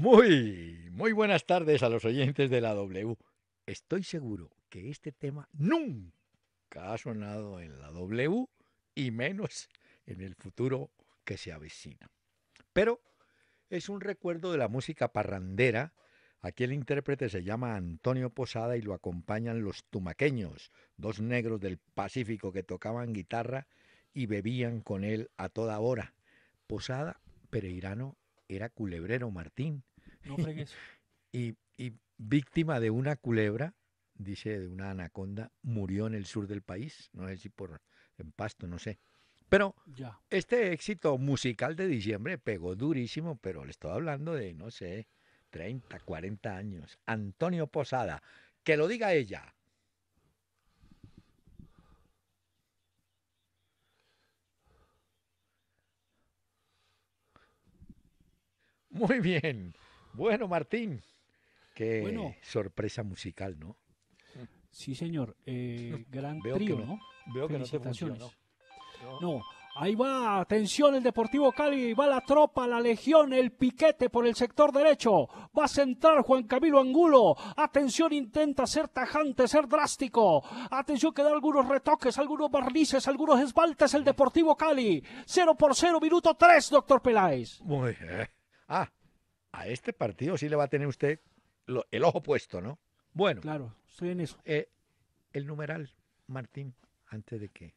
Muy, muy buenas tardes a los oyentes de la W. Estoy seguro que este tema nunca ha sonado en la W y menos en el futuro que se avecina. Pero es un recuerdo de la música parrandera. Aquí el intérprete se llama Antonio Posada y lo acompañan los tumaqueños, dos negros del Pacífico que tocaban guitarra y bebían con él a toda hora. Posada, pereirano, era culebrero Martín no fregues. y, víctima de una culebra, dice, de una anaconda, murió en el sur del país. No sé si por en pasto, no sé. Pero este éxito musical de diciembre pegó durísimo, pero le estoy hablando de, no sé, 30, 40 años. Antonio Posada, que lo diga ella. Muy bien. Bueno, Martín, qué sorpresa musical, ¿no? Sí, señor. Eh, gran trío, ¿no? Veo que no, te funciona, no, Ahí va, atención el Deportivo Cali, va la tropa, la legión, el piquete por el sector derecho. Va a centrar Juan Camilo Angulo. Atención, intenta ser tajante, ser drástico. Atención que da algunos retoques, algunos barnices, algunos esbaltes el Deportivo Cali. 0 por 0, minuto 3, doctor Peláez. Muy bien. Ah, a este partido sí le va a tener usted el ojo puesto, ¿no? Bueno. Claro, estoy en eso. Eh, el numeral, Martín, antes de que.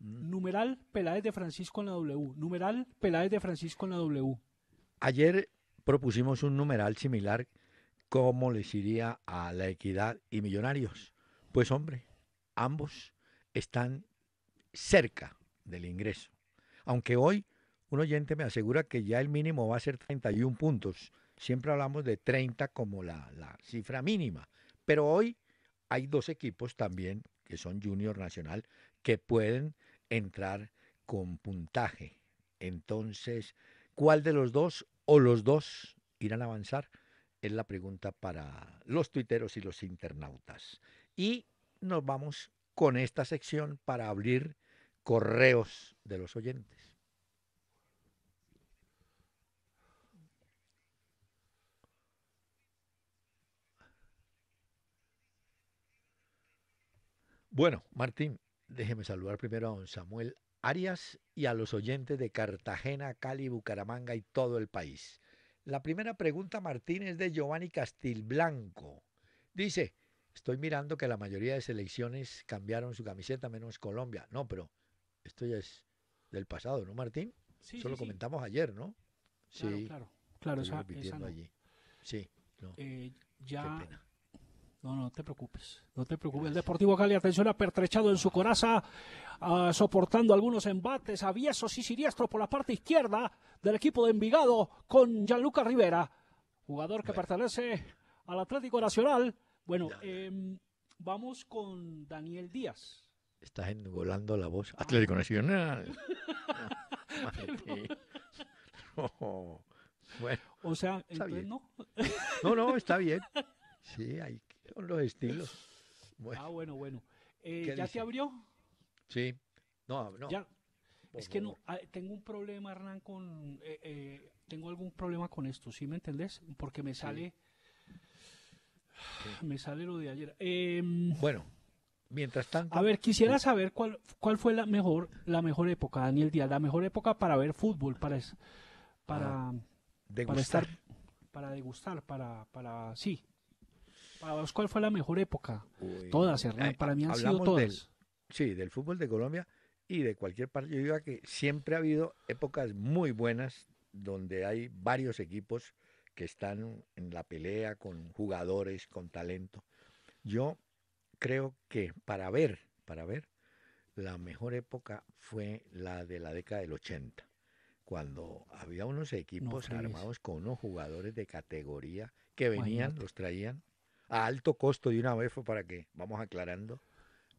Mm. Numeral Peláez de Francisco en la W. Numeral Peláez de Francisco en la W. Ayer propusimos un numeral similar, como les iría a la equidad y millonarios? Pues hombre, ambos están cerca del ingreso. Aunque hoy un oyente me asegura que ya el mínimo va a ser 31 puntos. Siempre hablamos de 30 como la, la cifra mínima. Pero hoy hay dos equipos también, que son Junior Nacional, que pueden entrar con puntaje. Entonces, ¿cuál de los dos o los dos irán a avanzar? Es la pregunta para los tuiteros y los internautas. Y nos vamos con esta sección para abrir correos de los oyentes. Bueno, Martín, déjeme saludar primero a don Samuel Arias y a los oyentes de Cartagena, Cali, Bucaramanga y todo el país. La primera pregunta, Martín, es de Giovanni Castilblanco. Dice, estoy mirando que la mayoría de selecciones cambiaron su camiseta, menos Colombia. No, pero esto ya es del pasado, ¿no, Martín? Sí, Eso lo comentamos ayer, ¿no? sí, claro, claro, esa, allí. Sí, no. Eh, ya no, no te preocupes, no te preocupes. El Deportivo Cali, atención, ha pertrechado en su coraza, ah, soportando algunos embates aviesos y siniestros por la parte izquierda del equipo de Envigado con Gianluca Rivera, jugador que pertenece al Atlético Nacional. Bueno, em, vamos con Daniel Díaz. Estás engolando la voz. Atlético Nacional. no. Bueno, o sea, no. no, no, está bien. Sí, hay con los estilos. Ah, bueno, bueno. Eh, ¿Ya se abrió? Sí. No, no. es que no, ah, tengo un problema, Hernán, con... Eh, eh, tengo algún problema con esto, ¿sí me entendés? Porque me sale... Me sale lo de ayer. Em, bueno, mientras tanto... A ver, quisiera saber cuál, cuál fue la mejor, la mejor época, Daniel Díaz. La mejor época para ver fútbol, para... para, ah, degustar. para para degustar, para, para sí, cuál fue la mejor época? todas, Hernán. Eh, para mí han sido todas. sí, del fútbol de Colombia y de cualquier parte. Yo digo que siempre ha habido épocas muy buenas donde hay varios equipos que están en la pelea con jugadores, con talento. Yo creo que para ver, para ver, la mejor época fue la de la década del 80, cuando había unos equipos armados con unos jugadores de categoría que venían, los traían a alto costo de una vez para que, vamos aclarando,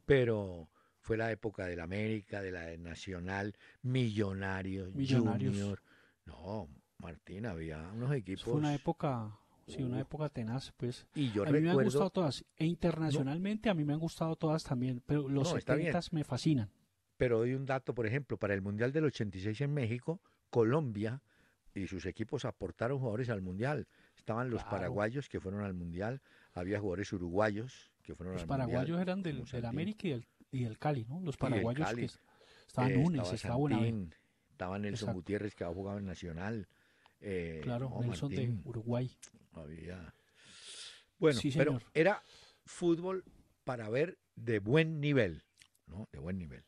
pero fue la época del América, de la Nacional, Millonarios, Millonarios. No, Martín, había unos equipos. Fue una época, sí, una época tenaz, pues. Y yo a mí me han gustado todas, e internacionalmente a mí me han gustado todas también, pero los no, me fascinan. Pero doy un dato, por ejemplo, para el Mundial del 86 en México, Colombia y sus equipos aportaron jugadores al Mundial. Estaban los paraguayos que fueron al Mundial, había jugadores uruguayos que fueron Los paraguayos eran del, América y el, Cali, ¿no? Los paraguayos que estaban en eh, Unes, estaba, estaba Nelson Gutiérrez que había jugado en Nacional. Eh, claro, Nelson de Uruguay. Había... Bueno, pero era fútbol para ver de buen nivel, ¿no? De buen nivel.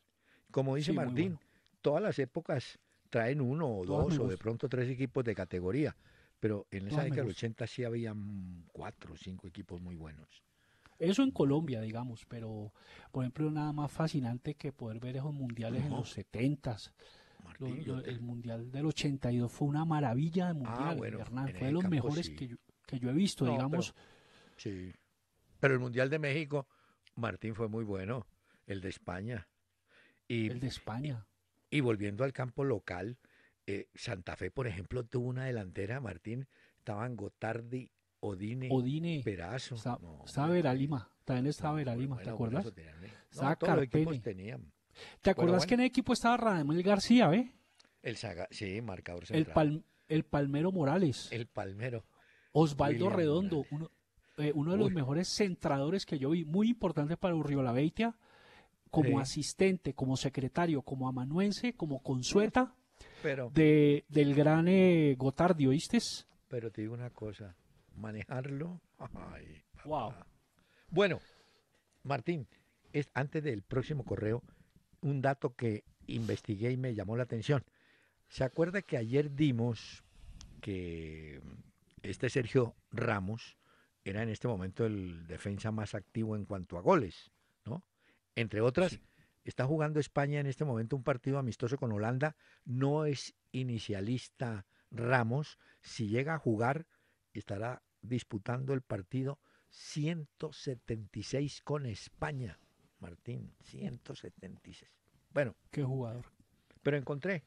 Como dice Martín, todas las épocas traen uno o dos o de pronto tres equipos de categoría. Pero en esa ah, década del 80 sí había mm, cuatro o cinco equipos muy buenos. Eso en Colombia, digamos, pero por ejemplo, nada más fascinante que poder ver esos mundiales en los 70 El mundial del 82 fue una maravilla de ah, mundial, Fue de los mejores que, yo, que yo he visto, digamos. sí. Pero el mundial de México, Martín, fue muy bueno. El de España. Y, el de España. y volviendo al campo local, eh, Santa Fe, por ejemplo, tuvo una delantera, Martín, estaban Gotardi, Odine, Odine Perazo. Sa Lima, también estaba Vera ¿te acuerdas? No, ¿Te acuerdas que en el equipo estaba Radamel García, eh? El sí, marcador central. El, Palmero Morales. El Palmero. Osvaldo Redondo, eh, uno, de los mejores centradores que yo vi, muy importante para Urriola como asistente, como secretario, como amanuense, como consueta. Pero, de, del gran eh, Gotardi, Pero te digo una cosa, manejarlo. wow. Bueno, Martín, es antes del próximo correo, un dato que investigué y me llamó la atención. ¿Se acuerda que ayer dimos que mm, este Sergio Ramos era en este momento el defensa más activo en cuanto a goles, ¿no? Entre otras, Está jugando España en este momento un partido amistoso con Holanda. No es inicialista Ramos. Si llega a jugar, estará disputando el partido 176 con España. Martín, 176. Bueno. Qué jugador. Pero encontré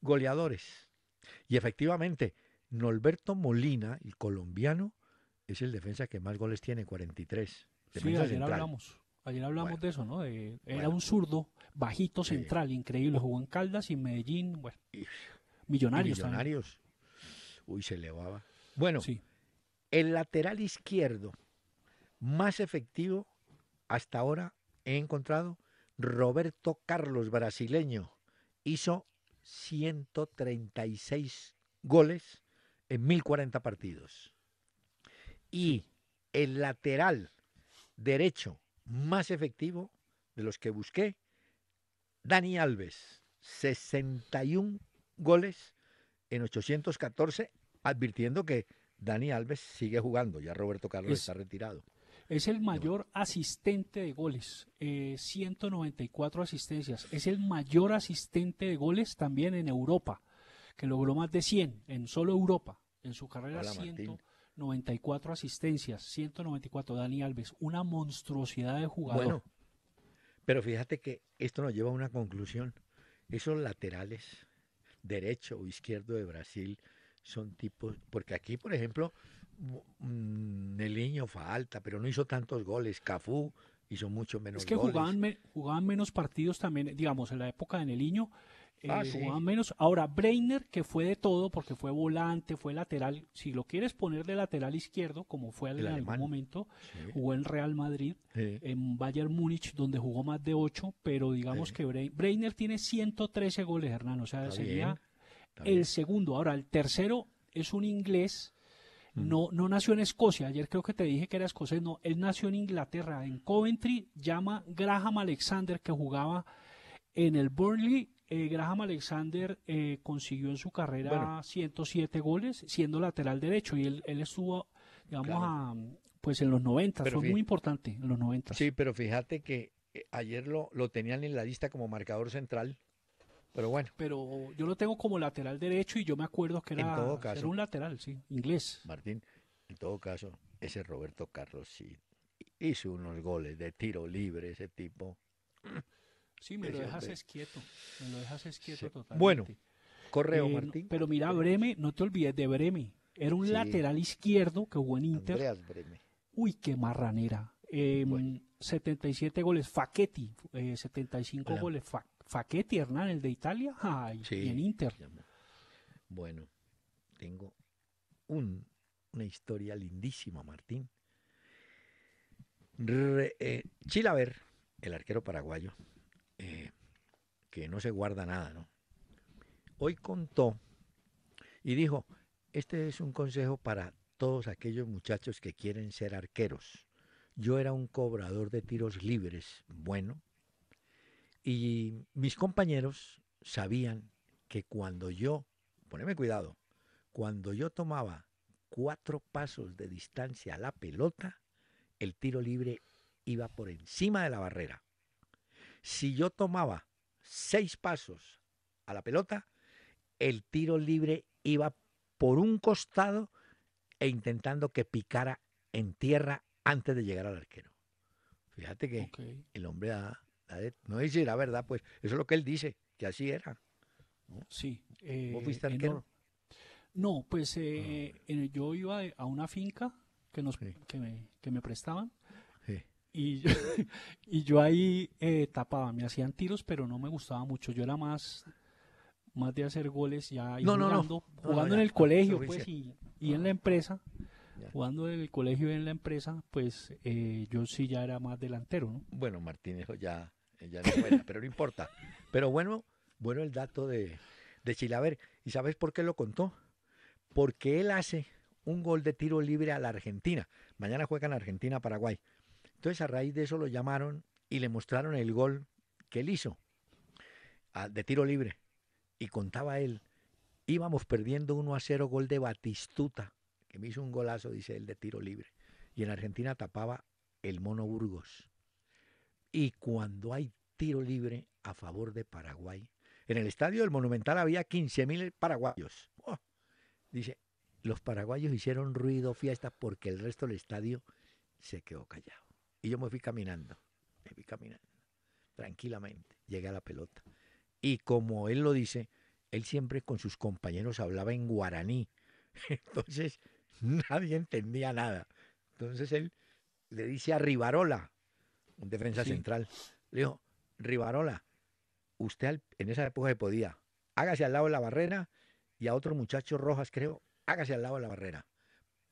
goleadores. Y efectivamente, Norberto Molina, el colombiano, es el defensa que más goles tiene, 43. Defensa sí, hablamos. Ayer hablamos de eso, ¿no? era un zurdo, bajito, central, increíble. Jugó en Caldas y Medellín, bueno. millonarios. millonarios. Uy, se elevaba. Bueno, el lateral izquierdo más efectivo hasta ahora he encontrado, Roberto Carlos, brasileño. Hizo 136 goles en 1040 partidos. Y el lateral derecho más efectivo de los que busqué, Dani Alves, 61 goles en 814, advirtiendo que Dani Alves sigue jugando, ya Roberto Carlos está retirado. Es el mayor asistente de goles, 194 eh, asistencias. Es el mayor asistente de goles también en Europa, que logró más de 100 en solo Europa, en su carrera 94 asistencias, 194 Dani Alves, una monstruosidad de jugador. pero fíjate que esto nos lleva a una conclusión. Esos laterales, derecho o izquierdo de Brasil, son tipos, porque aquí, por ejemplo, mm, Neliño falta, pero no hizo tantos goles, Cafú hizo mucho menos goles. Es que Jugaban, jugaban menos partidos también, digamos, en la época de Neliño Ah, eh, menos. Ahora, Breiner, que fue de todo, porque fue volante, fue lateral. Si lo quieres poner de lateral izquierdo, como fue en algún momento, jugó en Real Madrid, en Bayern Múnich, donde jugó más de 8, pero digamos que Breiner tiene 113 goles, Hernán. O sea, sería el segundo. Ahora, el tercero es un inglés. Mm. No, no nació en Escocia, ayer creo que te dije que era escocés, no, él nació en Inglaterra, en Coventry, llama Graham Alexander, que jugaba en el Burnley eh, Graham Alexander eh, consiguió en su carrera 107 goles siendo lateral derecho y él, estuvo, digamos, a, pues en los 90, pero fue muy importante en los 90. Sí, pero fíjate que eh, ayer lo, lo tenían en la lista como marcador central. Pero bueno. Pero yo lo tengo como lateral derecho y yo me acuerdo que era, era un lateral, sí, inglés. Martín, en todo caso, ese Roberto Carlos sí hizo unos goles de tiro libre, ese tipo. Sí, me lo dejas es quieto. Bueno, correo, eh, Martín. pero mira, Breme, no te olvides de Breme. Era un lateral izquierdo que hubo en Inter. Uy, qué marranera. 77 em, goles Faquetti, 75 eh, goles Faquetti, Hernán, el de Italia, y en Inter. Bueno, tengo una historia lindísima, Martín. Eh, Chilaver, el arquero paraguayo, eh, que no se guarda nada, ¿no? Hoy contó y dijo, este es un consejo para todos aquellos muchachos que quieren ser arqueros. Yo era un cobrador de tiros libres, bueno, y mis compañeros sabían que cuando yo, poneme cuidado, cuando yo tomaba cuatro pasos de distancia a la pelota, el tiro libre iba por encima de la barrera si yo tomaba seis pasos a la pelota, el tiro libre iba por un costado e intentando que picara en tierra antes de llegar al arquero. Fíjate que el hombre da, no dice la verdad, pues eso es lo que él dice, que así era. ¿no? Sí. ¿Vos eh, fuiste arquero? no, pues eh, ah. yo iba a una finca que, que me prestaban y, yo, y yo ahí eh, tapaba, me hacían tiros, pero no me gustaba mucho. Yo era más, más de hacer goles ya no, jugando, no, no. jugando en el colegio pues, y, y en la ah, empresa. Jugando en el colegio y en la empresa, pues eh, yo sí ya era más delantero, Bueno, Martínez ya, ya no era, pero no importa. Pero bueno, bueno el dato de, de Chilaver. ¿Y sabes por qué lo contó? Porque él hace un gol de tiro libre a la Argentina. Mañana juega juegan Argentina-Paraguay. Entonces a raíz de eso lo llamaron y le mostraron el gol que él hizo de tiro libre. Y contaba él, íbamos perdiendo 1 a 0 gol de Batistuta, que me hizo un golazo, dice él, de tiro libre. Y en Argentina tapaba el Mono Burgos. Y cuando hay tiro libre a favor de Paraguay, en el estadio del Monumental había 15.000 paraguayos. ¡Oh! dice, los paraguayos hicieron ruido, fiesta, porque el resto del estadio se quedó callado. Y yo me fui caminando, me fui caminando, tranquilamente, llegué a la pelota. Y como él lo dice, él siempre con sus compañeros hablaba en guaraní. Entonces nadie entendía nada. Entonces él le dice a Rivarola, un defensa central, le dijo, Rivarola, usted en esa época se podía, hágase al lado de la barrera y a otro muchacho Rojas, creo, hágase al lado de la barrera.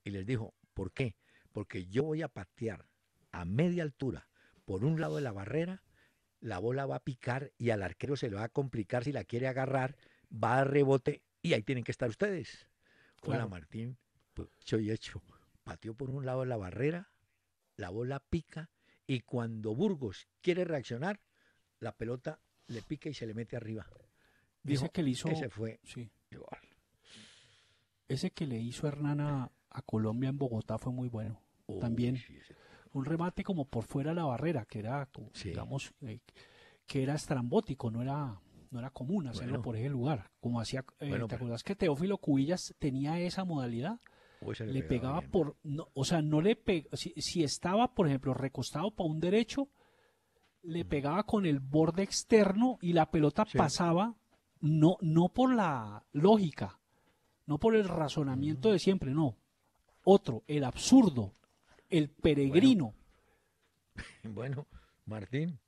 Y les dijo, ¿por qué? Porque yo voy a patear a media altura, por un lado de la barrera, la bola va a picar y al arquero se le va a complicar si la quiere agarrar, va a rebote y ahí tienen que estar ustedes. Hola Martín, soy pues, hecho. Pateó por un lado de la barrera, la bola pica y cuando Burgos quiere reaccionar, la pelota le pica y se le mete arriba. dice que le hizo. Ese fue. Igual. Ese que le hizo Hernán a, Colombia en Bogotá fue muy bueno. también un remate como por fuera de la barrera, que era, como, digamos, eh, que era estrambótico, no era no era común hacerlo por ese lugar. Como hacía, eh, ¿te acuerdas que Teófilo Cubillas tenía esa modalidad? le, pegaba, por, o sea, no le si, estaba, por ejemplo, recostado para un derecho, le pegaba con el borde externo y la pelota pasaba no, no por la lógica, no por el razonamiento mm. de siempre, no. Otro, el absurdo, el peregrino. Bueno, Martín,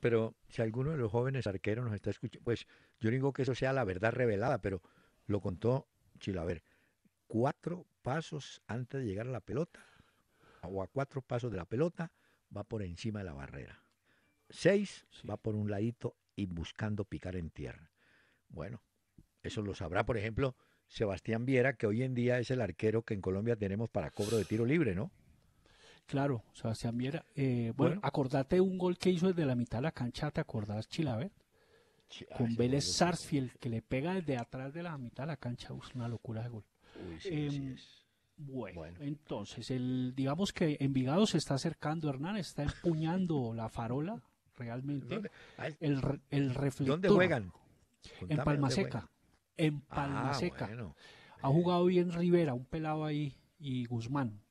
pero si alguno de los jóvenes arqueros nos está escuchando, pues yo digo que eso sea la verdad revelada, pero lo contó a ver. Cuatro pasos antes de llegar a la pelota, o a cuatro pasos de la pelota, va por encima de la barrera. Seis, va por un ladito y buscando picar en tierra. Bueno, eso lo sabrá, por ejemplo, Sebastián Viera, que hoy en día es el arquero que en Colombia tenemos para cobro de tiro libre, ¿no? Claro, Sebastián Viera. Eh, bueno, acordate un gol que hizo desde la mitad de la cancha, ¿te acordás, Chilaver? Ah, Con Vélez Sarsfield, que le pega desde atrás de la mitad de la cancha, una locura de gol. Em, bueno, entonces, el, digamos que Envigado se está acercando, Hernán, está empuñando la farola, realmente. ¿Dónde? el, el ¿Dónde juegan? en Palmaseca. En ah, Palmaseca. Ha jugado eh. bien Rivera, un pelado ahí, y Guzmán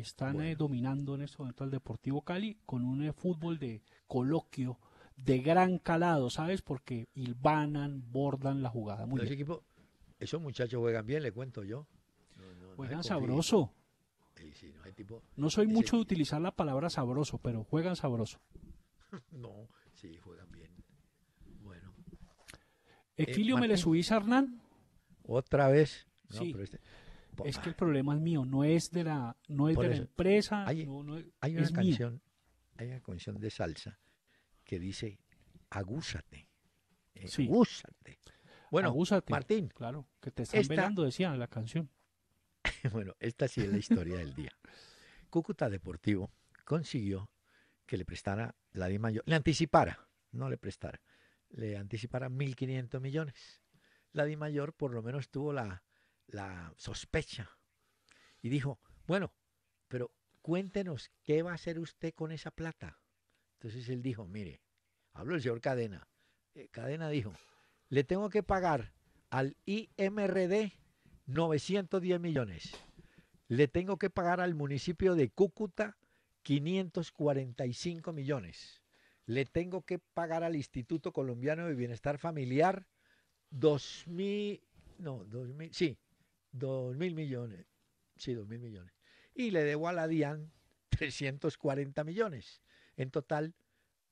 están eh, dominando en este momento al Deportivo Cali con un eh, fútbol de coloquio de gran calado, ¿sabes? Porque ilvanan, bordan la jugada. Muy bien. esos muchachos juegan bien, le cuento yo. juegan sabroso. no, soy mucho de utilizar la palabra sabroso, pero juegan sabroso. no, sí, juegan bien. Bueno. Equilio eh, subís a Hernán. Otra vez. sí. Este es que el problema es mío, no es de la, no es de la empresa. Hay, una canción, hay una canción de salsa que dice agúsate, eh, Bueno, Martín. Claro, que te están esta, decía la canción. bueno, esta sí es la historia del día. Cúcuta Deportivo consiguió que le prestara la di mayor, le anticipara, no le prestara, le anticipara 1.500 millones. La Di Mayor por lo menos tuvo la la sospecha. Y dijo, bueno, pero cuéntenos, ¿qué va a hacer usted con esa plata? Entonces él dijo, mire, habló el señor Cadena. Eh, Cadena dijo, le tengo que pagar al IMRD 910 millones. Le tengo que pagar al municipio de Cúcuta 545 millones. Le tengo que pagar al Instituto Colombiano de Bienestar Familiar 2.000, no, 2.000, sí, dos mil millones. Sí, dos mil millones. Y le debo a la DIAN 340 millones. En total,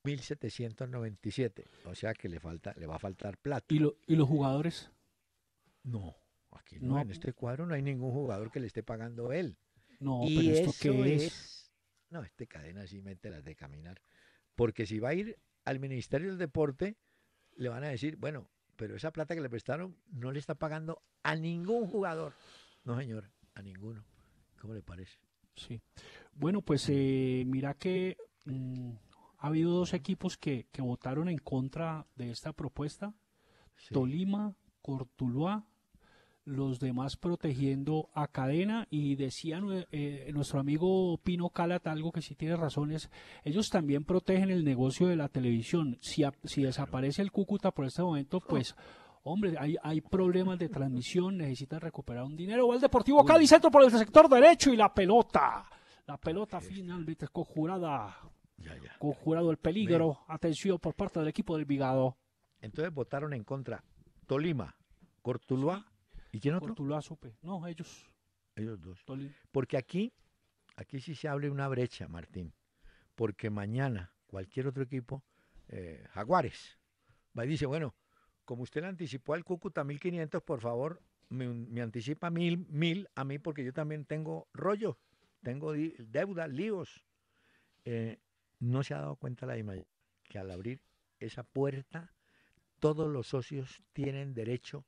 1797. O sea que le falta, le va a faltar plata. ¿Y, los jugadores? No, aquí no, en este cuadro no hay ningún jugador que le esté pagando él. No, pero esto qué es? No, este cadena sí mete las de caminar. Porque si va a ir al Ministerio del Deporte, le van a decir, bueno, pero esa plata que le prestaron no le está pagando a ningún jugador. No, señor, a ninguno. ¿Cómo le parece? Sí. Bueno, pues eh, mira que mm, ha habido dos equipos que, votaron en contra de esta propuesta. Tolima, Cortuluá, los demás protegiendo a cadena y decía eh, eh, nuestro amigo Pino Calat algo que sí tiene razones, ellos también protegen el negocio de la televisión, si, si desaparece el Cúcuta por este momento, pues oh. Hombre, hay, problemas de transmisión, Necesita recuperar un dinero. o el Deportivo Cali, centro por el sector derecho y la pelota. La pelota este. final, viste, conjurada. Ya, ya. Conjurado el peligro. Atención por parte del equipo del Vigado. Entonces votaron en contra Tolima, Cortuluá y quién otro? Cortuluá, Supe. No, ellos. Ellos dos. Porque aquí, aquí sí se abre una brecha, Martín. Porque mañana cualquier otro equipo, eh, Jaguares, va y dice, bueno, como usted le anticipó al Cúcuta 1500, por favor, me, anticipa mil mil a mí porque yo también tengo rollo, tengo deuda, líos. Eh, no se ha dado cuenta la imagen que al abrir esa puerta, todos los socios tienen derecho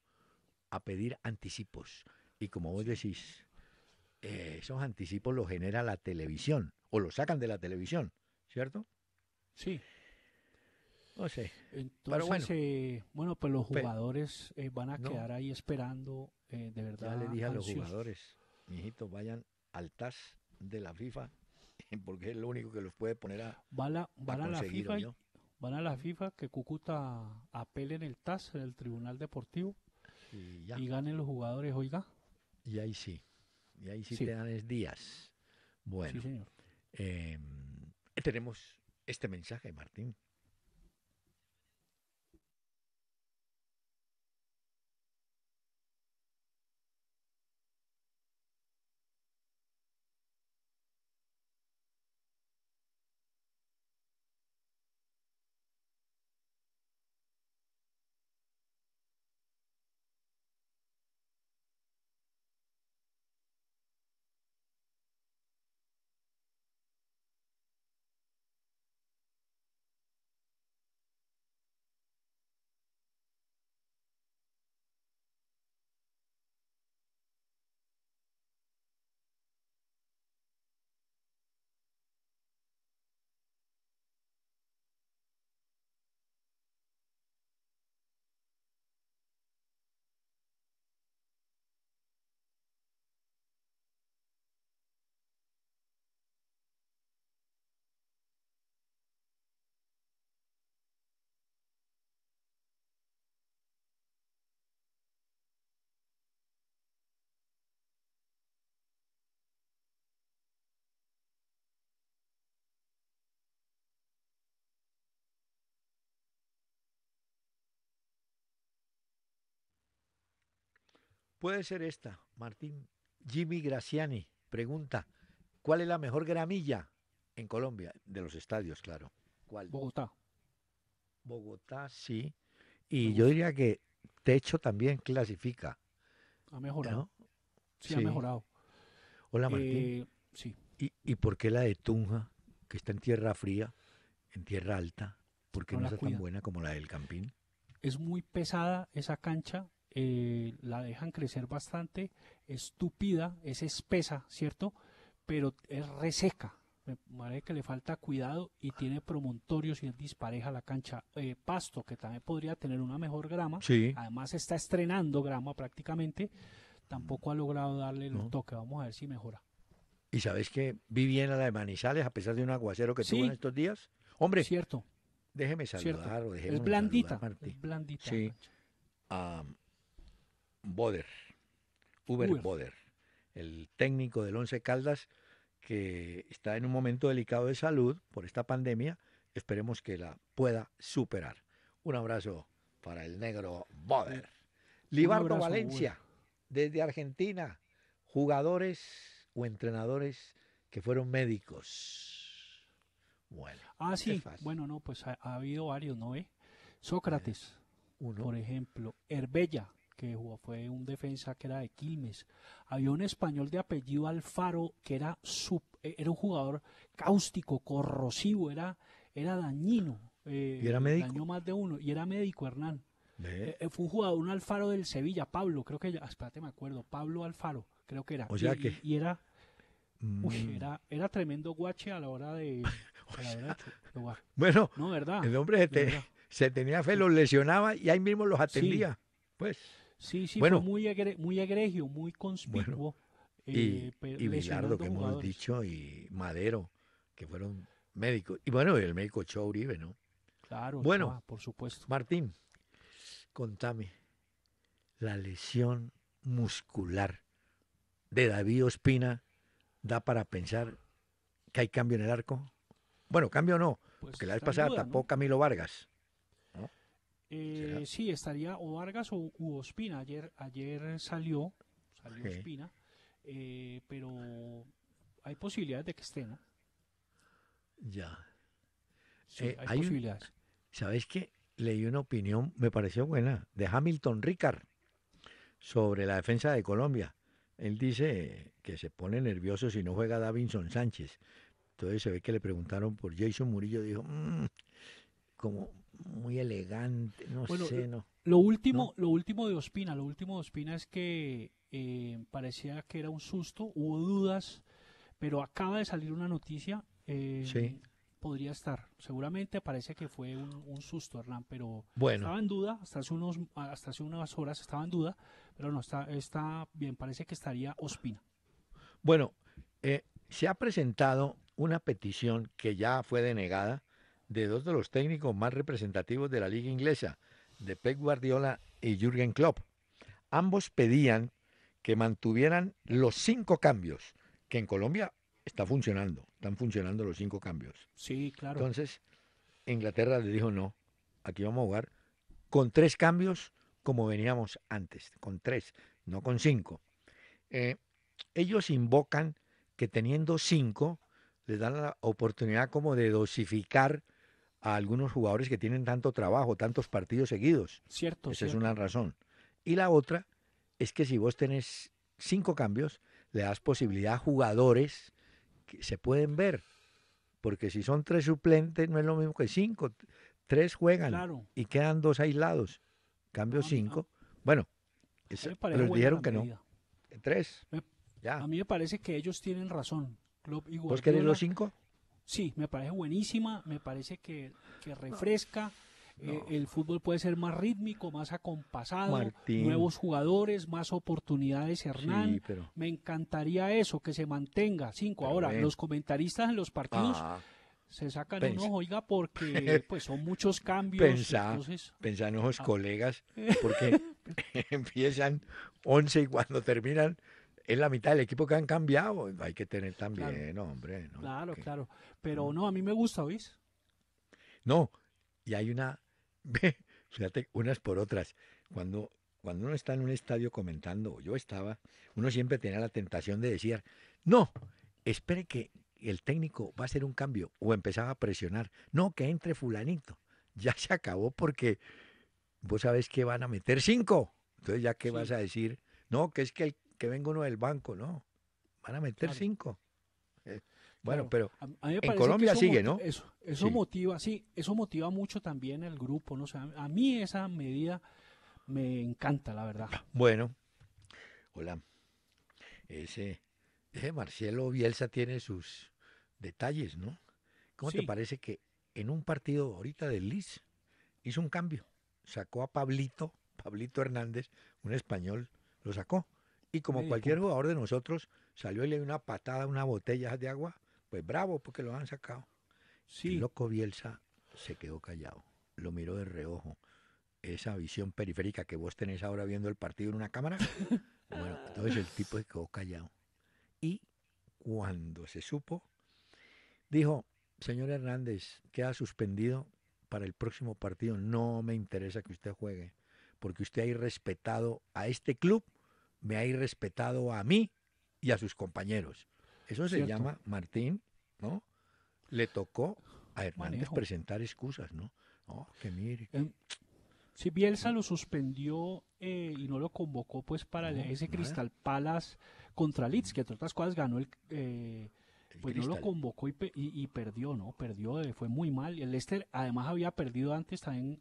a pedir anticipos. Y como vos decís, eh, esos anticipos los genera la televisión o los sacan de la televisión, ¿cierto? Sí. No sé. Entonces, eh, bueno. pues los jugadores eh, van a quedar ahí esperando, eh, de verdad. Ya le dije a los jugadores, mijitos, vayan al TAS de la FIFA, porque es lo único que los puede poner a. Van a, van a, la FIFA. que Cúcuta apele en el TAS, en el Tribunal Deportivo, y, ganen los jugadores, oiga. Y ahí sí, y ahí sí, te dan es días. Bueno, tenemos este mensaje, Martín. Puede ser esta, Martín. Jimmy Graciani pregunta, ¿cuál es la mejor gramilla en Colombia? De los estadios, claro. ¿Cuál? Bogotá. Bogotá, sí. Y yo diría que Techo también clasifica. Ha mejorado. Sí, ha mejorado. Hola, Martín. Eh, sí. ¿Y, por qué la de Tunja, que está en tierra fría, en tierra alta, por qué no, es tan buena como la del Campín? Es muy pesada esa cancha eh, la dejan crecer bastante, estúpida, es espesa, ¿cierto? Pero es reseca, me parece que le falta cuidado y tiene promontorios y es dispareja la cancha. Eh, pasto, que también podría tener una mejor grama, además está estrenando grama prácticamente, tampoco ha logrado darle el toque, vamos a ver si mejora. Y sabes que vi bien a la de Manizales a pesar de un aguacero que tuvo en estos días. Hombre, cierto. Déjeme saludar es blandita, Es blandita. Sí. Boder, Uber Boder, el técnico del Once Caldas, que está en un momento delicado de salud por esta pandemia. Esperemos que la pueda superar. Un abrazo para el negro Boder. Libardo Valencia, desde Argentina, jugadores o entrenadores que fueron médicos. Bueno. Ah, sí. Bueno, no, pues ha, habido varios, ¿no? Eh? Sócrates, por ejemplo, Herbella, que jugó fue un defensa que era de Quilmes. Había un español de apellido Alfaro que era, sub, eh, era un jugador cáustico, corrosivo, era, era dañino. Eh, ¿Y era médico? Dañó más de uno. Y era médico, Hernán. Eh, fue un jugador, un Alfaro del Sevilla, Pablo, creo que, ah, espérate, me acuerdo, Pablo Alfaro, creo que era. y, mm. era... era, tremendo guache a la hora de. bueno, no, ¿verdad? el hombre se, tenía fe, los lesionaba y ahí mismo los atendía. Pues. Sí, sí, bueno, fue muy, muy agregio, muy conspicuo. Eh, y, Bilardo, que hemos dicho, y Madero, que fueron médicos. Y bueno, el médico Cho Uribe, ¿no? Claro, bueno, por supuesto. Martín, contame la lesión muscular de David Ospina da para pensar que hay cambio en el arco? Bueno, cambio no, pues porque la vez pasada tapó Camilo Vargas. Eh, sí, estaría o Vargas o u Ospina. Ayer, ayer salió, salió Ospina, eh, pero hay posibilidades de que esté, ¿no? Ya. Sí, eh, hay, posibilidades. ¿Sabes qué? Leí una opinión, me pareció buena, de Hamilton Ricard sobre la defensa de Colombia. Él dice que se pone nervioso si no juega Davinson Sánchez. Entonces se ve que le preguntaron por Jason Murillo, dijo, mmm, como muy elegante, no sé, no. Lo último, lo último de Ospina, lo último de Ospina es que eh, parecía que era un susto, hubo dudas, pero acaba de salir una noticia. Eh, podría estar, seguramente parece que fue un, susto, Hernán, pero bueno. estaba en duda, hasta hace, unos, hasta hace unas horas estaba en duda, pero no, está, está bien, parece que estaría Ospina. Bueno, eh, se ha presentado una petición que ya fue denegada de dos de los técnicos más representativos de la liga inglesa, de Pep Guardiola y Jürgen Klopp. Ambos pedían que mantuvieran los cinco cambios, que en Colombia está funcionando, están funcionando los cinco cambios. Sí, claro. Entonces, Inglaterra les dijo no, aquí vamos a jugar con tres cambios como veníamos antes, con tres, no con cinco. Eh, ellos invocan que teniendo cinco, les dan la oportunidad como de dosificar a algunos jugadores que tienen tanto trabajo, tantos partidos seguidos. Cierto. Esa es una razón. Y la otra es que si vos tenés cinco cambios, le das posibilidad a jugadores que se pueden ver. Porque si son tres suplentes, no es lo mismo que cinco. Tres juegan y quedan dos aislados. Cambio ah, cinco. bueno, pero dijeron que no. Tres. ya. A mí me parece que ellos tienen razón. ¿Vos querés los cinco? Sí, me parece buenísima, me parece que, refresca. Eh, el fútbol puede ser más rítmico, más acompasado, nuevos jugadores, más oportunidades, Hernán. Sí, pero... Me encantaría eso, que se mantenga. Cinco. Ahora, los comentaristas en los partidos ah. se sacan un ojo, oiga, porque pues son muchos cambios. Pensá, entonces... pensá en ojos ah. colegas, porque empiezan once y cuando terminan es la mitad del equipo que han cambiado. Hay que tener también, hombre. ¿no? Claro, claro. Pero mm. no, a mí me gusta, ¿oís? No, y hay una, fíjate, unas por otras. Cuando, cuando uno está en un estadio comentando, yo estaba, uno siempre tenía la tentación de decir, no, espere que el técnico va a hacer un cambio o empezaba a presionar. No, que entre fulanito. Ya se acabó porque vos sabés que van a meter cinco. Entonces ya qué vas a decir, no, que es que el que venga uno del banco, no. Van a meter cinco. Eh, bueno, pero en Colombia sigue, ¿no? Eso, eso motiva, sí, eso motiva mucho también el grupo, ¿no? O a mí esa medida me encanta, la verdad. Bueno, hola. Ese, marcielo Marcelo Bielsa tiene sus detalles, ¿no? ¿Cómo te parece que en un partido ahorita del Liz hizo un cambio? Sacó a Pablito, Pablito Hernández, un español, lo sacó y como cualquier jugador de nosotros salió y le dio una patada a una botella de agua, pues bravo, porque lo han sacado. Sí. loco Bielsa se quedó callado, lo miró de reojo. Esa visión periférica que vos tenés ahora viendo el partido en una cámara. bueno, entonces el tipo se quedó callado. Y cuando se supo, dijo, señor Hernández, queda suspendido para el próximo partido. No me interesa que usted juegue, porque usted ha irrespetado a este club me ha irrespetado a mí y a sus compañeros. Eso se llama, Martín, ¿no? Le tocó a Hernández presentar excusas, ¿no? No, que mire. Em, si Bielsa lo suspendió eh, y no lo convocó, pues para ese Cristal Palace contra Leeds, que entre otras cosas ganó el. Eh, pues no lo convocó y, y, perdió, ¿no? Perdió, eh, fue muy mal. El Leicester además había perdido antes también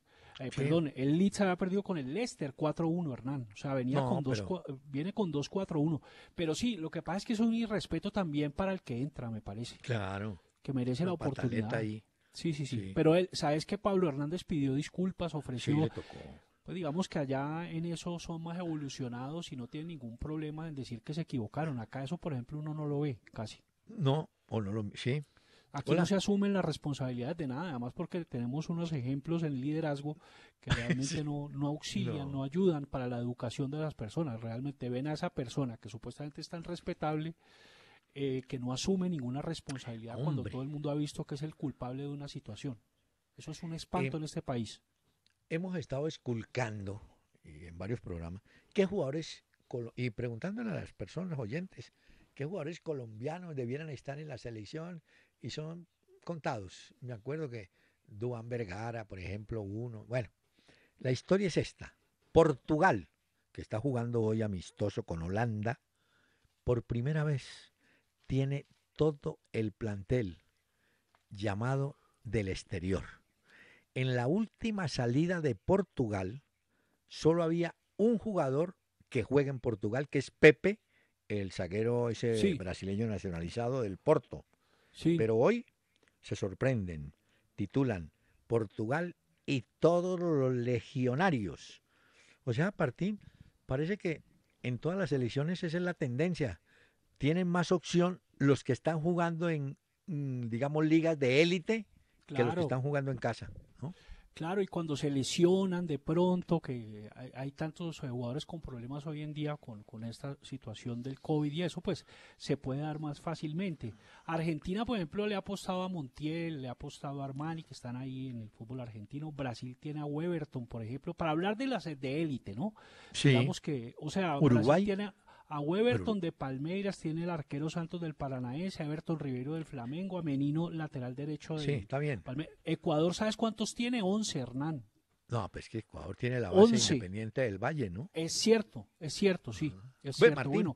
Perdón, el Leeds había perdido con el Leicester 4-1, Hernán. O sea, venía con dos, viene con 2-4-1. Pero sí, lo que pasa es que es un irrespeto también para el que entra, me parece. Claro. Que merece la, oportunidad. Ahí. Sí, sí, sí, Pero él, ¿sabes que Pablo Hernández pidió disculpas, ofreció... Sí, Pues digamos que allá en eso son más evolucionados y no tienen ningún problema en decir que se equivocaron. Acá eso, por ejemplo, uno no lo ve casi. No, o no lo... Sí, Aquí no se asumen las responsabilidades de nada, además porque tenemos unos ejemplos en liderazgo que realmente no, auxilian, no. ayudan para la educación de las personas. Realmente ven a esa persona que supuestamente es tan respetable, eh, que no asume ninguna responsabilidad cuando todo el mundo ha visto que es el culpable de una situación. Eso es un espanto em, en este país. Hemos estado esculcando en varios programas qué jugadores y preguntándole a las personas oyentes qué jugadores colombianos debieran estar en la selección, y son contados. Me acuerdo que Duan Vergara, por ejemplo, uno. Bueno, la historia es esta. Portugal, que está jugando hoy amistoso con Holanda, por primera vez tiene todo el plantel llamado del exterior. En la última salida de Portugal, solo había un jugador que juega en Portugal, que es Pepe, el zaguero ese brasileño nacionalizado del Porto. Pero hoy se sorprenden, titulan Portugal y todos los legionarios. O sea, Partín, parece que en todas las elecciones esa es la tendencia. Tienen más opción los que están jugando en, mm, digamos, ligas de élite que los que están jugando en casa. Claro, y cuando se lesionan de pronto, que hay, tantos eh, jugadores con problemas hoy en día con, esta situación del COVID y eso, pues se puede dar más fácilmente. Argentina, por ejemplo, le ha apostado a Montiel, le ha apostado a Armani, que están ahí en el fútbol argentino. Brasil tiene a Weverton, por ejemplo, para hablar de las de élite, ¿no? Sí. Digamos que, o sea, Uruguay. tiene a Weberton de Palmeiras tiene el arquero Santos del Paranaense, a Everton Rivero del Flamengo, a Menino, lateral derecho de. Sí, está bien. Ecuador, ¿sabes cuántos tiene? 11, Hernán. No, pues que Ecuador tiene la base independiente del Valle, ¿no? Es cierto, es cierto, sí. Es Bueno,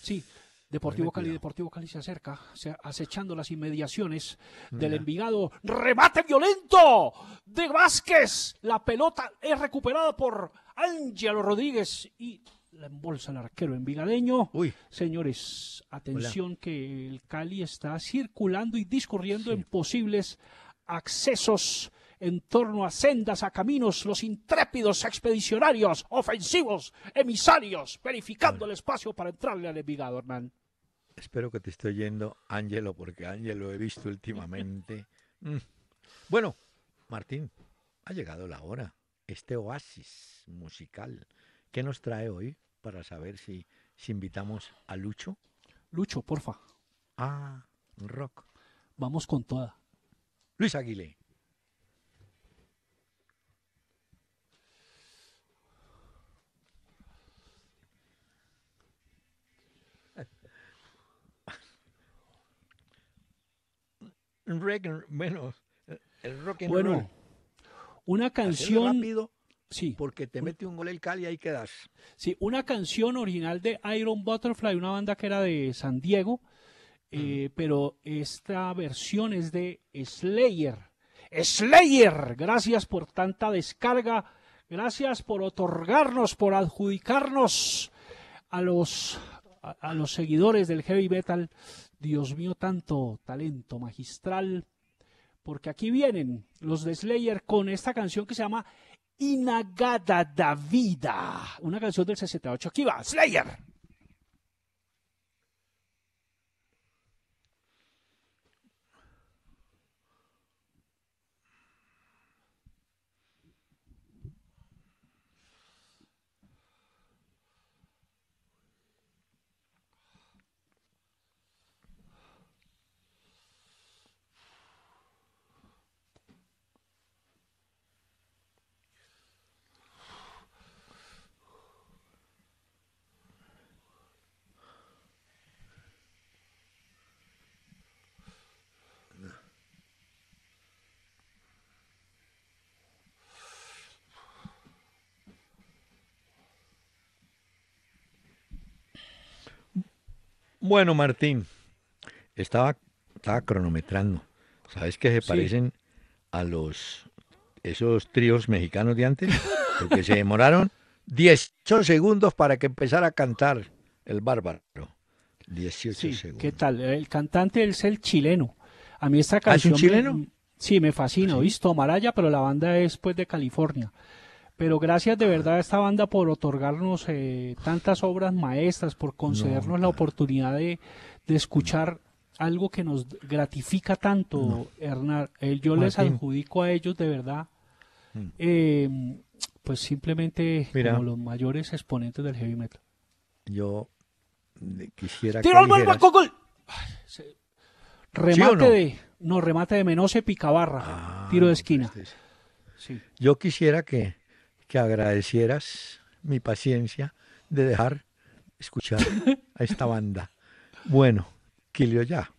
sí. Deportivo Cali, Deportivo Cali se acerca, acechando las inmediaciones del Envigado. ¡Remate violento! De Vázquez. La pelota es recuperada por Ángelo Rodríguez y la embolsa el arquero envigadeño. Uy. Señores, atención que el Cali está circulando y discurriendo en posibles accesos en torno a sendas, a caminos, los intrépidos expedicionarios, ofensivos, emisarios, verificando el espacio para entrarle al Envigado, Hernán. Espero que te esté oyendo, Ángelo, porque Ángelo he visto últimamente. Mm. Bueno, Martín, ha llegado la hora. Este oasis musical ¿Qué nos trae hoy para saber si, invitamos a Lucho? Lucho, porfa. Ah, rock. Vamos con toda. Luis Aguilé. Reggae, bueno, el rock bueno, una canción Sí. Porque te mete un gol el Cali y ahí quedas. Sí, una canción original de Iron Butterfly, una banda que era de San Diego, eh, mm. pero esta versión es de Slayer. Slayer, gracias por tanta descarga, gracias por otorgarnos, por adjudicarnos a los, a los seguidores del heavy metal. Dios mío, tanto talento magistral. Porque aquí vienen los de Slayer con esta canción que se llama Inagada da Vida, una canción del 68. Aquí va, Slayer. Bueno, Martín, estaba, cronometrando. ¿Sabes que se parecen a los esos tríos mexicanos de antes? Porque se demoraron 18 segundos para que empezara a cantar el bárbaro. 18 segundos. ¿Qué tal? El cantante es el chileno. A mí esta canción. ¿Ah, ¿Es un chileno? sí, me fascina. Visto ah, Maraya, pero la banda es pues de California. Pero gracias de verdad a esta banda por otorgarnos eh, tantas obras maestras, por concedernos la oportunidad de, escuchar algo que nos gratifica tanto, Hernán. Eh, yo les adjudico a ellos de verdad, mm. em, pues simplemente como los mayores exponentes del heavy metal. Yo eh, quisiera. ¡Tiro al dijeras... Remate de. No, remate de Menose Picabarra. Ah, tiro de esquina. Pues, yo quisiera que que agradecieras mi paciencia de dejar escuchar a esta banda. Bueno, Kilio ya.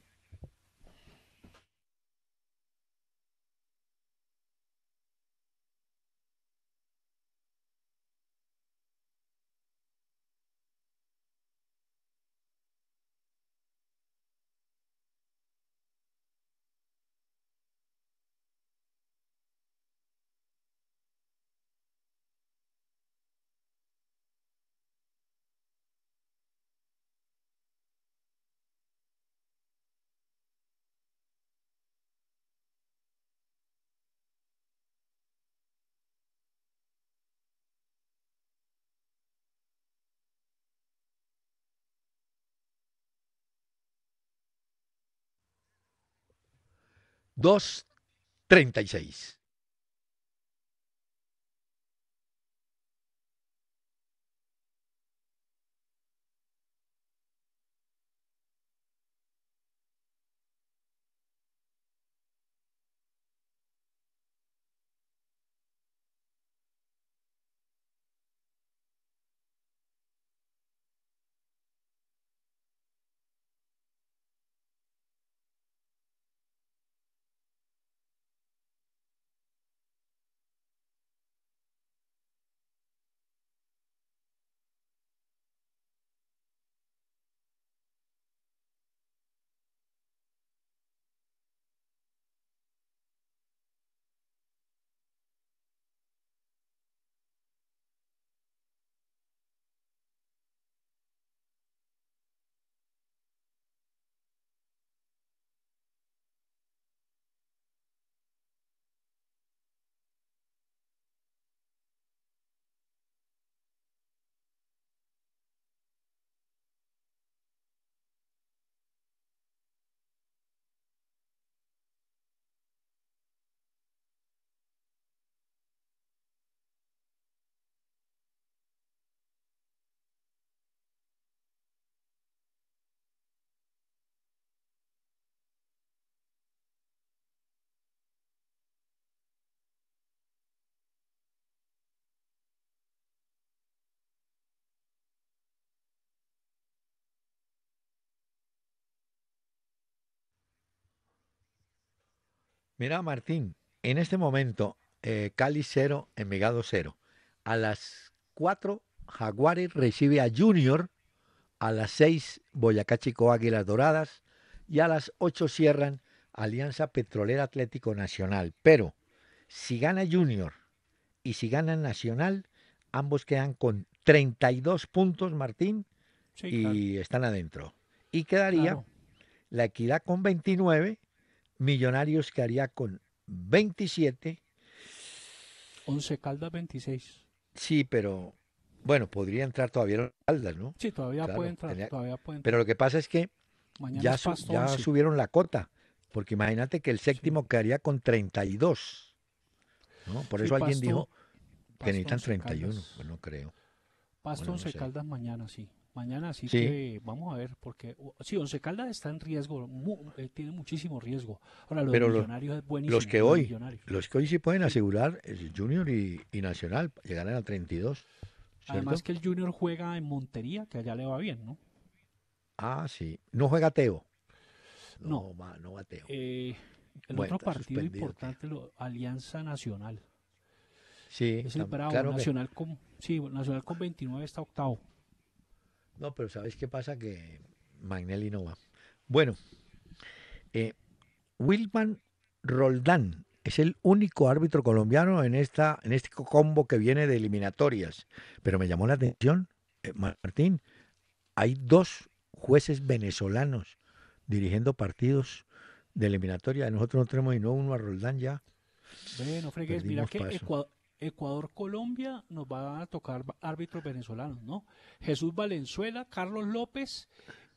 236. Mira, Martín, en este momento, eh, Cali 0, Envegado 0. A las 4, Jaguares recibe a Junior. A las 6, Boyacá Chico Águilas Doradas. Y a las 8 cierran Alianza Petrolera Atlético Nacional. Pero si gana Junior y si gana Nacional, ambos quedan con 32 puntos, Martín, y están adentro. Y quedaría la equidad con 29 Millonarios quedaría con 27. 11 Caldas 26. Sí, pero bueno, podría entrar todavía Caldas, ¿no? Sí, todavía puede entrar, todavía Pero lo que pasa es que ya, subieron la cota, porque imagínate que el séptimo quedaría con 32. ¿no? Por eso alguien dijo que necesitan 31, pues no creo. Pasto 11 Caldas mañana, sí mañana, así que vamos a ver, porque sí, Once Caldas está en riesgo, eh, tiene muchísimo riesgo. Ahora, los millonarios es buenísimo. Los que, hoy, los que hoy sí pueden asegurar el Junior y, Nacional, llegarán a 32. Además que el Junior juega en Montería, que allá le va bien, ¿no? Ah, sí. ¿No juega Teo? No, no, va, Teo. Eh, el otro partido importante, lo, Alianza Nacional. Sí, es el bravo, Nacional, sí, Nacional con 29 está octavo. No, pero ¿sabéis qué pasa? Que Magnelli no va. Bueno, eh, Wilman Roldán es el único árbitro colombiano en, esta, en este combo que viene de eliminatorias. Pero me llamó la atención, eh, Martín, hay dos jueces venezolanos dirigiendo partidos de eliminatoria. Nosotros no tenemos ni no uno a Roldán ya. Bueno, mira que Ecuador-Colombia nos va a tocar árbitros venezolanos, ¿no? Jesús Valenzuela, Carlos López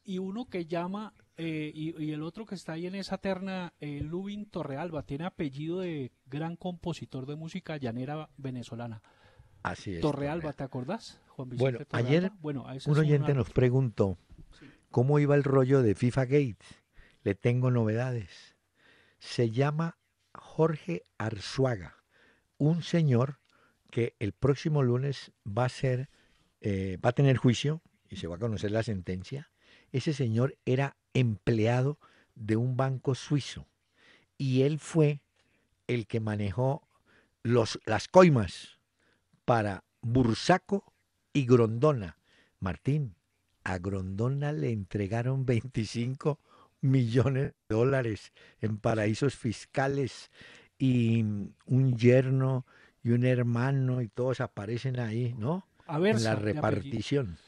y uno que llama, eh, y, el otro que está ahí en esa terna, eh, Lubin Torrealba, tiene apellido de gran compositor de música llanera venezolana. Así es. Torrealba, ¿te acordás? Juan Vicente bueno, ayer un oyente nos preguntó cómo iba el rollo de FIFA Gate Le tengo novedades. Se llama Jorge Arzuaga un señor que el próximo lunes va a ser, eh, va a tener juicio y se va a conocer la sentencia. Ese señor era empleado de un banco suizo y él fue el que manejó los, las coimas para Bursaco y Grondona. Martín, a Grondona le entregaron 25 millones de dólares en paraísos fiscales y mm, un yerno y un hermano y todos aparecen ahí, ¿no? en la repartición.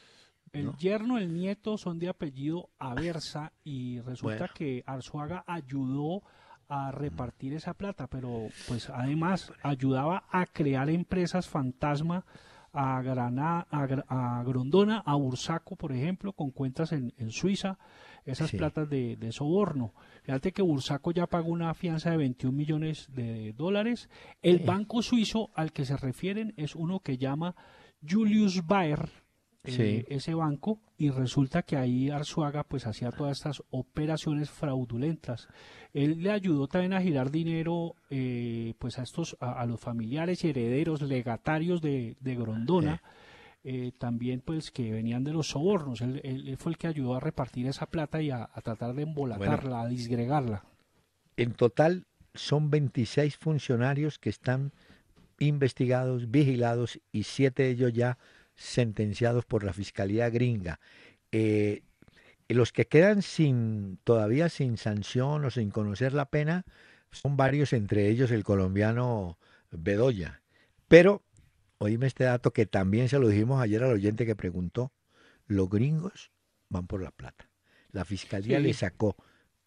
El yerno, el nieto son de apellido Aversa y resulta que Arzuaga ayudó a repartir esa plata, pero pues además ayudaba a crear empresas fantasma a, Granada, a, Grondona, a Bursaco, por ejemplo, con cuentas en, Suiza, esas platas de, soborno. Fíjate que Bursaco ya pagó una fianza de 21 millones de dólares. El banco suizo al que se refieren es uno que llama Julius Baer, eh, ese banco y resulta que ahí Arzuaga pues hacía todas estas operaciones fraudulentas. Él le ayudó también a girar dinero eh, pues a estos a, los familiares y herederos legatarios de, de Grondona. Eh, también pues que venían de los sobornos. Él, fue el que ayudó a repartir esa plata y a, tratar de embolatarla, a disgregarla. En total son 26 funcionarios que están investigados, vigilados y siete de ellos ya sentenciados por la Fiscalía gringa. Eh, los que quedan sin todavía sin sanción o sin conocer la pena son varios, entre ellos el colombiano Bedoya. Pero, oíme este dato que también se lo dijimos ayer al oyente que preguntó, los gringos van por la plata. La fiscalía le sacó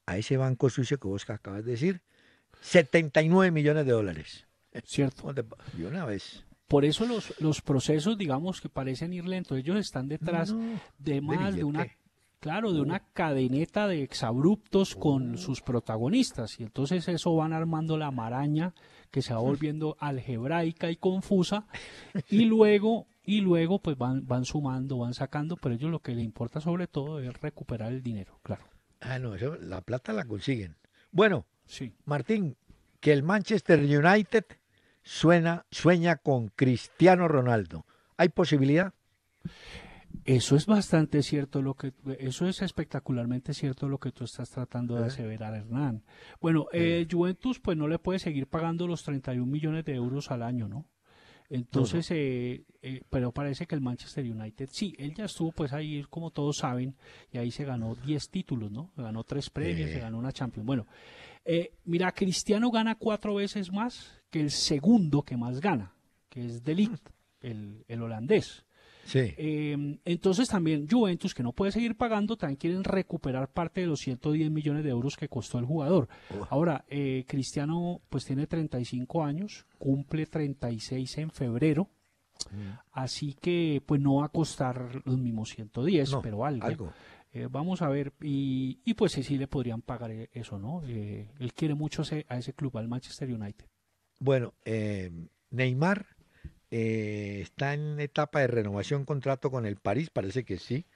a ese banco sucio que vos acabas de decir 79 millones de dólares. Cierto. Y una vez. Por eso los, los procesos, digamos, que parecen ir lentos, ellos están detrás de más de, una Claro, de oh. una cadeneta de exabruptos con oh. sus protagonistas. Y entonces eso van armando la maraña que se va volviendo algebraica y confusa. Y luego, y luego pues van, van sumando, van sacando, pero ellos lo que les importa sobre todo es recuperar el dinero, claro. Ah, no, la plata la consiguen. Bueno, sí. Martín, que el Manchester United suena, sueña con Cristiano Ronaldo. ¿Hay posibilidad? Eso es bastante cierto lo que eso es espectacularmente cierto lo que tú estás tratando de eh. aseverar, Hernán. Bueno, eh, Juventus pues no le puede seguir pagando los 31 millones de euros al año, ¿no? Entonces, eh, pero parece que el Manchester United, sí, él ya estuvo pues ahí, como todos saben, y ahí se ganó 10 títulos, ¿no? Ganó 3 premios, se ganó una Champions. Bueno, mira, Cristiano gana 4 veces más que el segundo que más gana, que es De el, holandés. Eh, entonces también Juventus, que no puede seguir pagando, también quieren recuperar parte de los 110 millones de euros que costó el jugador. Ahora, eh, Cristiano pues tiene 35 años, cumple 36 en febrero, mm. así que pues no va a costar los mismos 110, pero algo. Eh, vamos a ver, y, y pues sí, sí le podrían pagar e-, eso, ¿no? él quiere mucho a ese club, al Manchester United. Bueno, em, Neymar eh, está en etapa de renovación contrato con el París, parece que sí,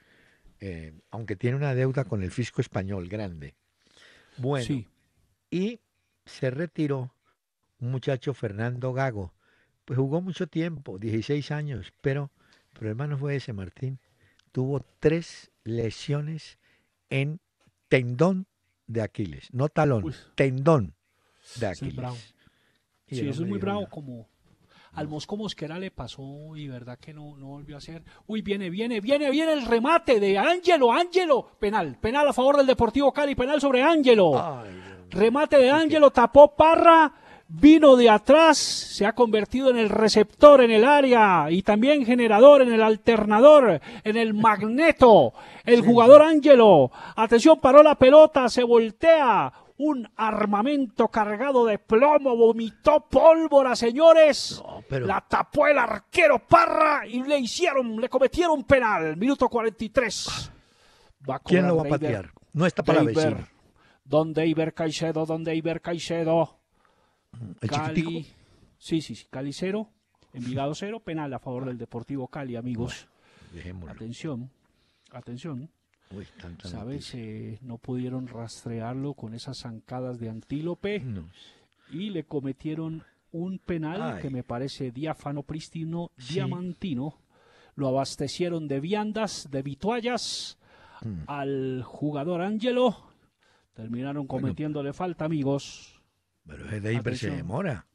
eh, aunque tiene una deuda con el fisco español grande. Bueno, sí. y se retiró un muchacho Fernando Gago, pues jugó mucho tiempo, 16 años, pero el problema no fue ese, Martín. Tuvo tres lesiones en tendón de Aquiles, no talón, tendón de Aquiles sí, eso es muy bravo, como al Mosco Mosquera le pasó y verdad que no, no volvió a ser. Uy, viene, viene, viene, viene el remate de Ángelo, Ángelo. Penal, penal a favor del Deportivo Cali, penal sobre Ángelo. Remate de Ángelo, tapó Parra, vino de atrás, se ha convertido en el receptor en el área y también generador, en el alternador, en el magneto. El jugador Ángelo, atención, paró la pelota, se voltea un armamento cargado de plomo, vomitó pólvora, señores. La tapó el arquero Parra y le hicieron, le cometieron penal. Minuto 43. ¿Quién lo va a patear? no está para ver. ¿Dónde Iber Caicedo? ¿Dónde Iber Caicedo? Mm, ¿El Sí, sí, sí. Calicero, cero, Envigado cero, penal a favor del Deportivo Cali, amigos. Atención, atención. ¿Sabes? Eh, no pudieron rastrearlo con esas zancadas de antílope y le cometieron un penal que me parece diáfano, pristino, diamantino. Lo abastecieron de viandas, de vituallas mm. al jugador Ángelo. Terminaron cometiéndole falta, amigos. Pero es de ahí se demora.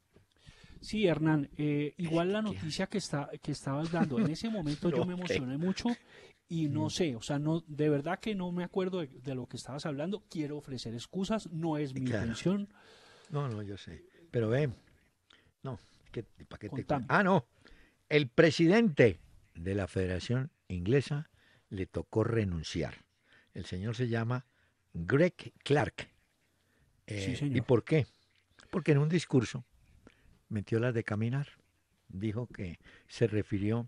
Sí, Hernán, eh, igual la noticia que, está, que estabas dando, en ese momento yo me emocioné mucho y no sé, o sea, no, de verdad que no me acuerdo de, lo que estabas hablando. Quiero ofrecer excusas, no es mi intención. No, no, yo sé. Pero ve, no, ¿para qué te Ah, no, el presidente de la Federación Inglesa le tocó renunciar. El señor se llama Greg Clark. sí, eh, señor. ¿Y por qué? Porque en un discurso metió las de caminar. Dijo que se refirió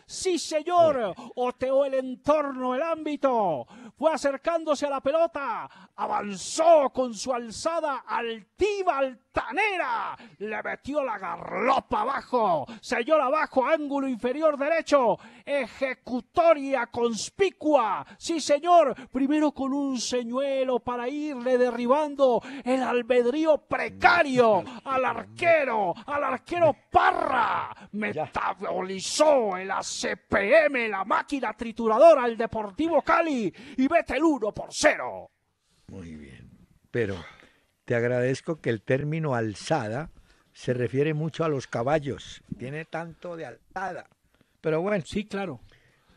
Sí, señor. Eh. Oteó el entorno, el ámbito. Fue acercándose a la pelota. Avanzó con su alzada altiva, altanera. Le metió la garlopa abajo. la bajo, ángulo inferior derecho. Ejecutoria conspicua. Sí, señor. Primero con un señuelo para irle derribando el albedrío precario al arquero, al arquero Parra. Metabolizó el asunto SPM, la máquina trituradora, al Deportivo Cali y vete el 1 por 0. Muy bien. Pero te agradezco que el término alzada se refiere mucho a los caballos. Tiene tanto de alzada. Pero bueno. Sí, claro.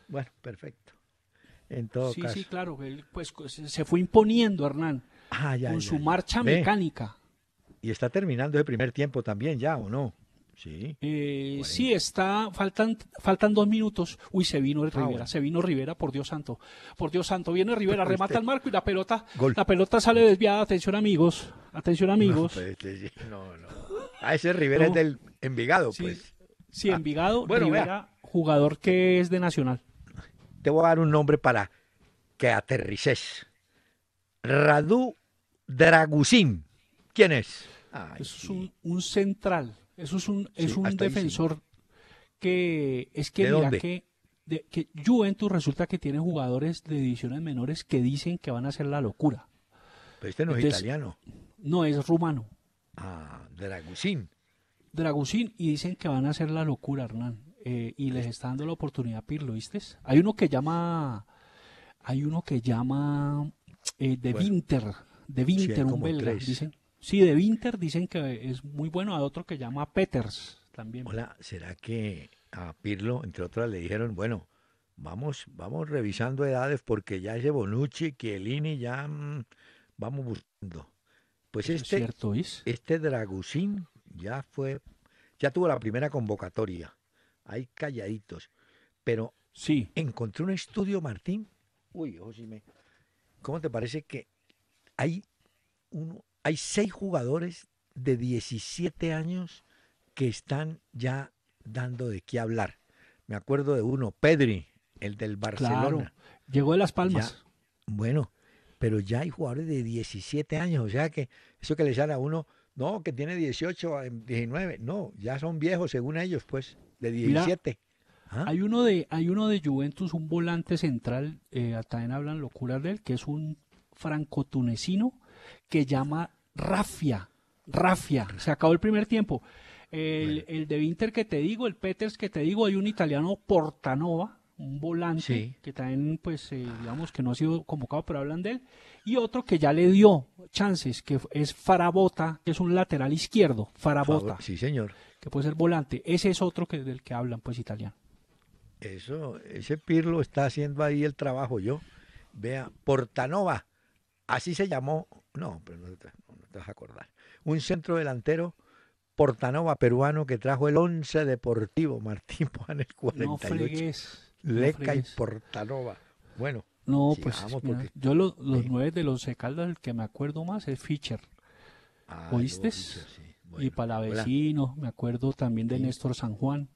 Bueno, perfecto. En sí, sí, claro. pues se fue imponiendo Hernán ah, con su marcha mecánica. Y está terminando el primer tiempo también ya, ¿o no? Eh, sí. está. Faltan, faltan dos minutos. Uy, se vino Rivera. Ah, se vino Rivera, por Dios santo. Por Dios santo. Viene Rivera, remata el marco y la pelota. La pelota sale desviada. Atención, amigos. Atención, amigos. Pues, este, no, no, Ah, ese Rivera es del Envigado, pues. Sí, ah. Envigado. Rivera, jugador que es de Nacional. Te voy a dar un nombre para que aterrices. Radu Dragusin. ¿Quién es? es un central eso es un, es un defensor que es que ¿De que de, que Juventus resulta que tiene jugadores de divisiones menores que dicen que van a hacer la locura. Pero este no es italiano. No, es rumano. Ah, Dragusin. Dragusin, y dicen que van a hacer la locura, Hernán. Eh, y les está dando la oportunidad Pirlo, ¿viste? Hay uno que llama. Hay uno que llama. Eh, de Winter. De Winter, un belga, dicen. Sí, de Winter dicen que es muy bueno. a otro que llama Peters también. Hola, ¿será que a Pirlo, entre otras, le dijeron, bueno, vamos, vamos revisando edades porque ya ese Bonucci, Chiellini, ya mm, vamos buscando. Pues este, es cierto, este ya fue, ya tuvo la primera convocatoria. hay calladitos. Pero sí. encontré un estudio, Martín. Uy, ojo, si me... ¿Cómo te parece que hay uno, hay seis jugadores de 17 años que están ya dando de qué hablar. Me acuerdo de uno, Pedri, el del Barcelona. llegó de Las Palmas. bueno, pero ya hay jugadores de 17 años, o sea que eso que le sale a uno, no, que tiene 18, 19, eh, no, ya son viejos según ellos, pues, de 17. ¿Ah? Hay uno de, hay uno de Juventus, un volante central, eh, también hablan locuras de él, que es un franco tunecino que llama rafia, rafia. Se acabó el primer tiempo. El, de Winter que te digo, el Peters que te digo, hay un italiano Portanova, un volante que también, pues, eh, digamos que no ha sido convocado, pero hablan de él. Y otro que ya le dio chances, que es Farabota, que es un lateral izquierdo, Farabota. Sí, señor. Que puede ser volante. Ese es otro que del que hablan, pues, italiano. Eso, ese Pirlo está haciendo ahí el trabajo yo. Vea, Portanova, así se llamó. No, pero no, te vas acordar. Un centro delantero portanova peruano que trajo el 11 Deportivo Martín Juan el 48. No Leca y Portanova. Bueno, no, pues yo los nueve de los Caldas, el que me acuerdo más es Fischer. Ah, ¿Oíste? y Palavecino, me acuerdo también de Néstor San Juan.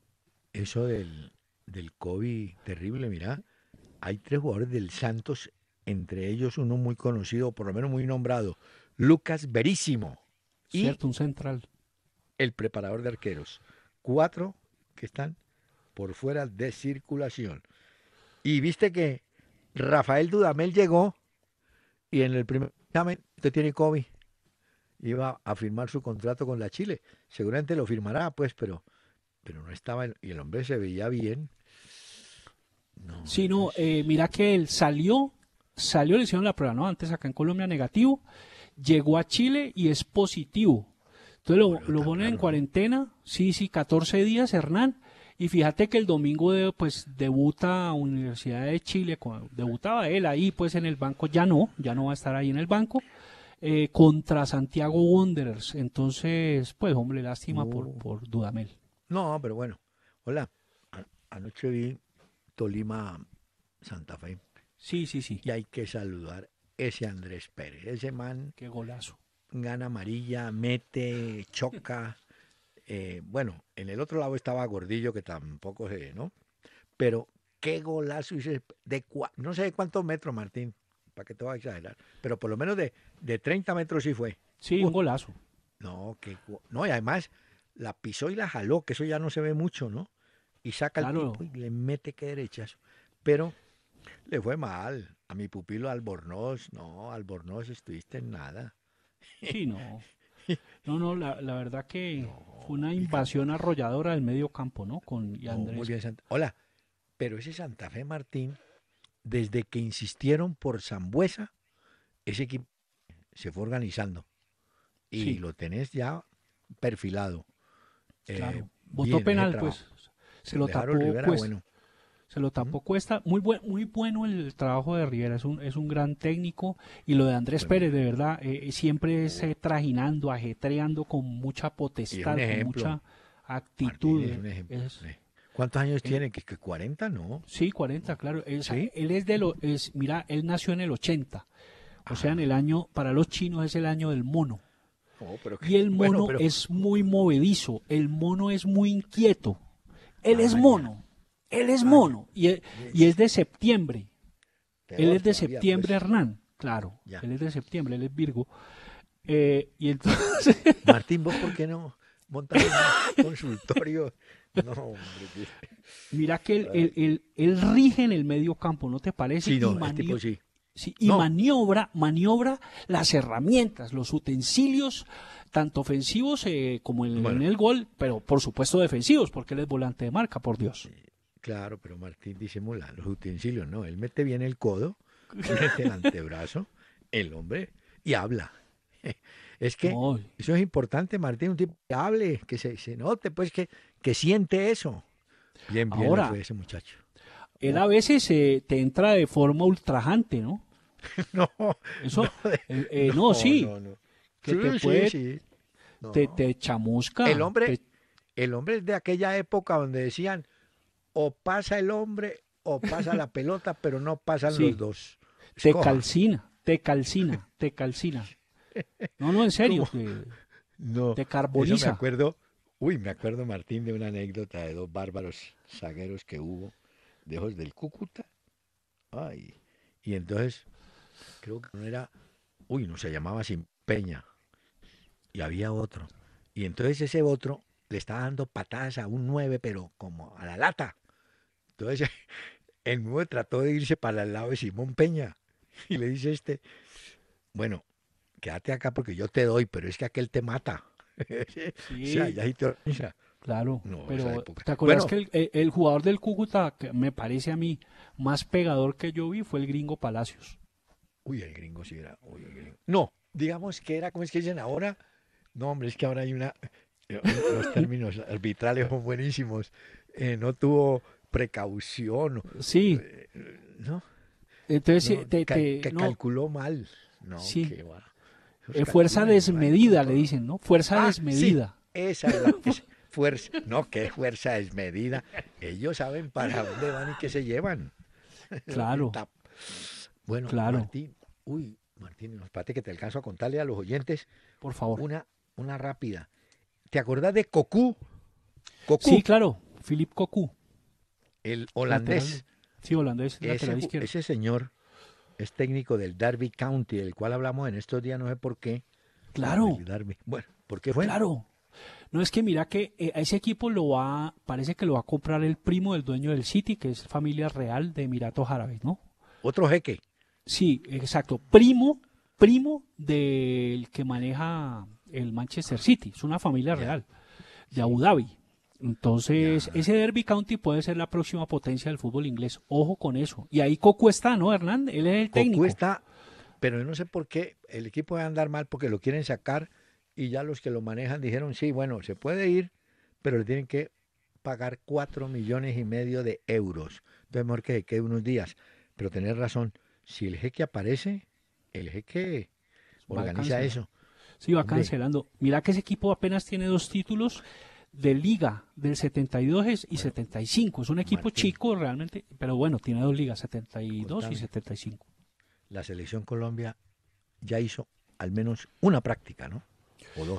Eso del, del COVID terrible, mira, hay tres jugadores del Santos, entre ellos uno muy conocido, por lo menos muy nombrado, Lucas Verísimo. Y un central. El preparador de arqueros. Cuatro que están por fuera de circulación. Y viste que Rafael Dudamel llegó y en el primer examen, usted tiene COVID, iba a firmar su contrato con la Chile. Seguramente lo firmará, pues, pero, pero no estaba, y el hombre se veía bien. No, sí, no, eh, mira que él salió, salió, le hicieron la prueba, ¿no? Antes acá en Colombia negativo, llegó a Chile y es positivo. Entonces lo, lo ponen en cuarentena, sí, sí, 14 días, Hernán. Y fíjate que el domingo de, pues debuta Universidad de Chile, cuando debutaba él ahí pues en el banco, ya no, ya no va a estar ahí en el banco, eh, contra Santiago Wanderers. Entonces, pues hombre, lástima por, por Dudamel. No, pero bueno, hola, anoche vi Tolima Santa Fe. Sí, sí, sí. Y hay que saludar ese Andrés Pérez. Ese man. Qué golazo. Gana amarilla, mete, choca. Eh, bueno, en el otro lado estaba Gordillo, que tampoco se. ¿no? Pero qué golazo hizo. De no sé de cuántos metros, Martín, para que te voy a exagerar. Pero por lo menos de, 30 metros sí fue. Sí, un golazo. No, que, no, y además la pisó y la jaló, que eso ya no se ve mucho, ¿no? Y saca el tipo y le mete que derechazo. Pero le fue mal. A mi pupilo Albornoz, no, Albornoz estuviste en nada. Sí, no. No, no, la, verdad que fue una invasión arrolladora del medio campo, ¿no? Con Andrés. muy bien, Hola, pero ese Santa Fe Martín, desde que insistieron por Zambuesa, ese equipo se fue organizando. Y lo tenés ya perfilado. Eh, claro. Votó penal, pues. Se lo tapó pues, bueno lo tampoco está Muy, buen, muy bueno el trabajo de Rivera, es un, es un gran técnico. Y lo de Andrés Pérez, de verdad, eh, eh, siempre es eh, trajinando, ajetreando con mucha potestad, con mucha actitud. ¿Cuántos años tiene? ¿Que, 40? No. Sí, 40, claro. Él es de lo, es, mira, él nació en el 80. O sea, en ah. el año, para los chinos es el año del mono. y el mono es muy movedizo, el mono es muy inquieto. Él ah, es mono. Él es mono e, y, es, de septiembre. él es de septiembre, pues. Hernán. Claro, él es de septiembre, él es Virgo. Eh, Martín, ¿vos por qué no montas un consultorio? No, hombre. Mira que él, rige en el medio campo, ¿no te parece? Sí, y, este maniobra, y maniobra, las herramientas, los utensilios, tanto ofensivos eh, como en, el gol, pero por supuesto defensivos, porque él es volante de marca, por Dios. Claro, pero Martín disimula los utensilios, no, él mete bien el codo, el antebrazo, el hombre, y habla. Es que eso es importante, Martín, un tipo que hable, que se, note, pues que, que siente eso. Bien, bien, ese muchacho. Él a veces eh, te entra de forma ultrajante, ¿no? no. Eso, no, eh, eh, sí. que te puede, sí, Te, chamusca. El hombre, el hombre es de aquella época donde decían, o pasa el hombre o pasa la pelota, pero no pasan los dos. Te calcina, te calcina, te calcina. No, no, en serio. no, te carboniza. Yo me acuerdo, uy, me acuerdo, Martín, de una anécdota de dos bárbaros zagueros que hubo, lejos del Cúcuta. Ay, y entonces, creo que no era, uy, no se llamaba Sin Peña. Y había otro. Y entonces ese otro le estaba dando patadas a un nueve, pero como a la lata. Entonces, el nuevo trató de irse para el lado de Simón Peña y le dice este, bueno, quédate acá porque yo te doy, pero es que aquel te mata. Sí. Claro, pero ¿te acuerdas que e, el, jugador del Cúcuta, que me parece a mí más pegador que yo vi, fue el gringo Palacios? Uy, el gringo sí era. No, digamos que era, ¿cómo es que dicen ahora? No, hombre, es que ahora hay una. Eh, los términos arbitrales son buenísimos. Eh, no tuvo precaución. Sí. Eh, Entonces, te, que calculó mal. No, sí. Eh, fuerza desmedida, le dicen, ¿no? Fuerza ah, desmedida. esa es la fuerza. No, que fuerza desmedida. Ellos saben para dónde van y qué se llevan. Claro. bueno, Martín, uy, Martín, nos parte que te alcanzo a contarle a los oyentes. Por favor. Una, una rápida. ¿Te acordás de cocu Sí, claro. Philip Cocú el holandés. Sí, holandés, ese, señor es técnico del Derby County, del cual hablamos en estos días, no sé por qué. Claro. Bueno, ¿por qué fue? Claro. No es que mira que eh, a ese equipo lo va, parece que lo va a comprar el primo del dueño del City, que es familia real de Emiratos Árabes, ¿no? Otro jeque. Sí, exacto. Primo, primo del que maneja el Manchester City. Es una familia real de Abu Dhabi. Entonces, ese Derby County puede ser la próxima potencia del fútbol inglés. Ojo con eso. Y ahí Coco está, ¿no, Hernán? Él es el técnico. está, pero yo no sé por qué el equipo va a andar mal porque lo quieren sacar y ya los que lo manejan dijeron, sí, bueno, se puede ir, pero le tienen que pagar 4 millones y medio de euros. Entonces, mejor que quede unos días. Pero tener razón, si el jeque aparece, el jeque organiza eso. Sí, va cancelando. Mira que ese equipo apenas tiene dos títulos de liga del 72 y 75. Es un equipo chico realmente, pero bueno, tiene dos ligas, 72 y 75. La selección Colombia ya hizo al menos una práctica, ¿no?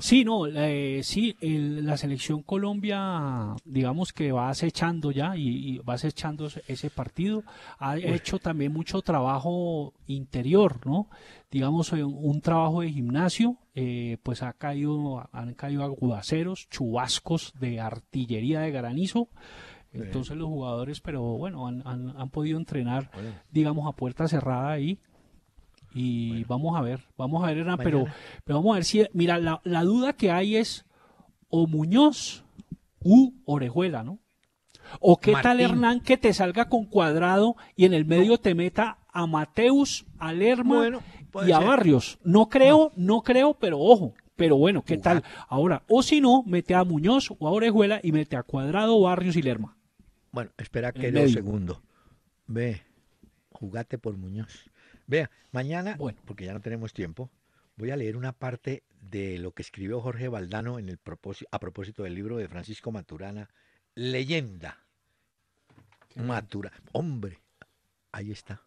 Sí, no, eh, sí, la selección Colombia, digamos que va acechando ya y, va acechando ese partido. Ha hecho también mucho trabajo interior, ¿no? Digamos, eh, un, trabajo de gimnasio, eh, pues ha caído, han caído agudaceros, chubascos de artillería de granizo. Entonces los jugadores, pero bueno, han, podido entrenar, digamos, a puerta cerrada ahí y vamos a ver, vamos a ver, Hernán, pero, pero vamos a ver si, mira, la, duda que hay es o Muñoz u Orejuela, ¿no? O qué tal Hernán que te salga con cuadrado y en el medio te meta a Mateus, a Lerma y a Barrios. No creo, no. creo, pero ojo. Pero bueno, ¿qué tal? Ahora, o si no, mete a Muñoz o a Orejuela y mete a Cuadrado, Barrios y Lerma. Bueno, espera que el segundo. Ve, jugate por Muñoz. Vea, mañana, porque ya no tenemos tiempo, voy a leer una parte de lo que escribió Jorge Valdano en el a propósito del libro de Francisco Maturana, Leyenda. Maturana. Hombre, ahí está.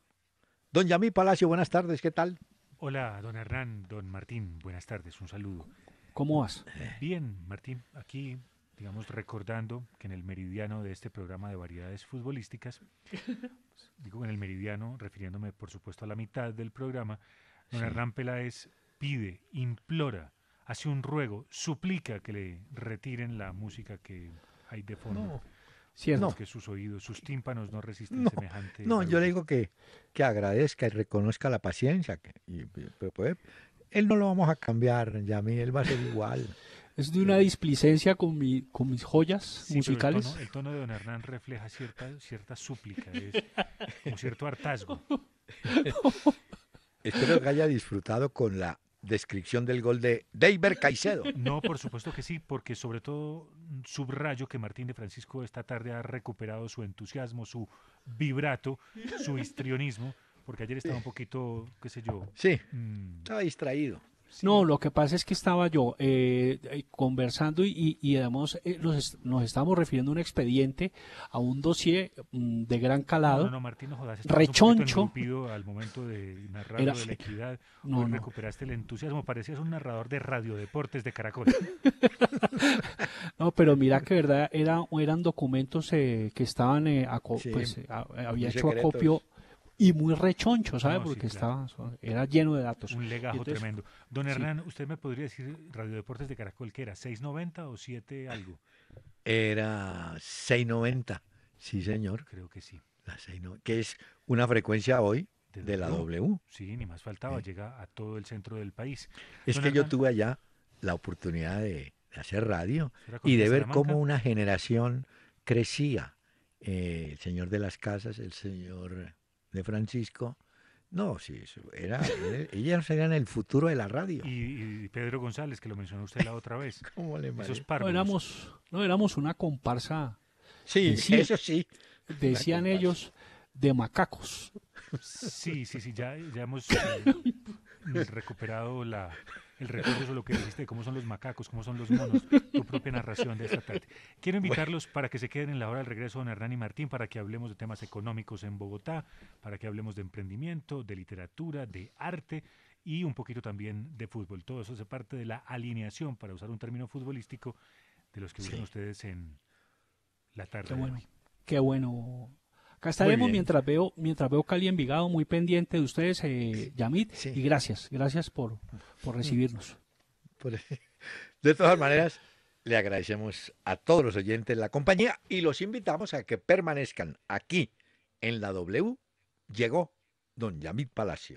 Don Yamí Palacio, buenas tardes, ¿qué tal? Hola, don Hernán, don Martín, buenas tardes, un saludo. ¿Cómo vas? Bien, Martín, aquí digamos, recordando que en el meridiano de este programa de variedades futbolísticas, digo en el meridiano, refiriéndome por supuesto a la mitad del programa, don sí. Hernán Peláez pide, implora, hace un ruego, suplica que le retiren la música que hay de fondo. No. que sus oídos, sus tímpanos no resisten no, semejante. No, yo le digo que, que agradezca y reconozca la paciencia. Pues, pues, él no lo vamos a cambiar, ya a mí él va a ser igual. Es de una displicencia con, mi, con mis joyas musicales. el, tono, de don Hernán refleja cierta, cierta súplica, es como cierto hartazgo. Espero que haya disfrutado con la descripción del gol de David Caicedo. No, por supuesto que sí, porque sobre todo subrayo que Martín de Francisco esta tarde ha recuperado su entusiasmo, su vibrato, su histrionismo, porque ayer estaba un poquito, qué sé yo. Sí, mm, estaba distraído. No, lo que pasa es que estaba yo eh, eh, conversando y, y eh, nos estábamos refiriendo a un expediente, a un dossier mm, de gran calado. No, no, Martín, rechoncho. al momento de Era, de la equidad. No, recuperaste el entusiasmo, parecías un narrador de radiodeportes de Caracol. no, pero mira que verdad, era, eran documentos que estaban, pues, había hecho acopio y muy rechoncho, ¿sabe? Porque estaba, era lleno de datos. Un legajo tremendo. Don Hernán, ¿usted me podría decir Radio Deportes de Caracol que era? ¿690 o 7 algo? Era 690, sí señor. Creo que sí. que es una frecuencia hoy de, la w. Sí, ni más faltaba, ¿Eh? llega a todo el centro del país. Es que yo tuve allá la oportunidad de, hacer radio y de ver cómo una generación crecía. Eh, el señor de las casas, el señor de Francisco. No, sí, era, Ellos eran el futuro de la radio. Y, Pedro González, que lo mencionó usted la otra vez. ¿Cómo le Esos no, éramos, no, éramos una comparsa. Sí, eso sí. Decían ellos de macacos. Sí, sí, sí, ya, hemos recuperado la, el recuerdo es lo que dijiste, cómo son los macacos, cómo son los monos, tu propia narración de esta tarde. Quiero invitarlos para que se queden en la hora del regreso don Hernán y Martín, para que hablemos de temas económicos en Bogotá, para que hablemos de emprendimiento, de literatura, de arte y un poquito también de fútbol. Todo eso hace parte de la alineación, para usar un término futbolístico, de los que vieron ustedes en la tarde. Qué bueno, qué bueno Acá estaremos mientras veo, mientras veo Cali Envigado, muy pendiente de ustedes, eh, Yamit, y gracias, gracias por, por recibirnos. De todas maneras, le agradecemos a todos los oyentes la compañía y los invitamos a que permanezcan aquí en la W. Llegó don Yamit Palacio.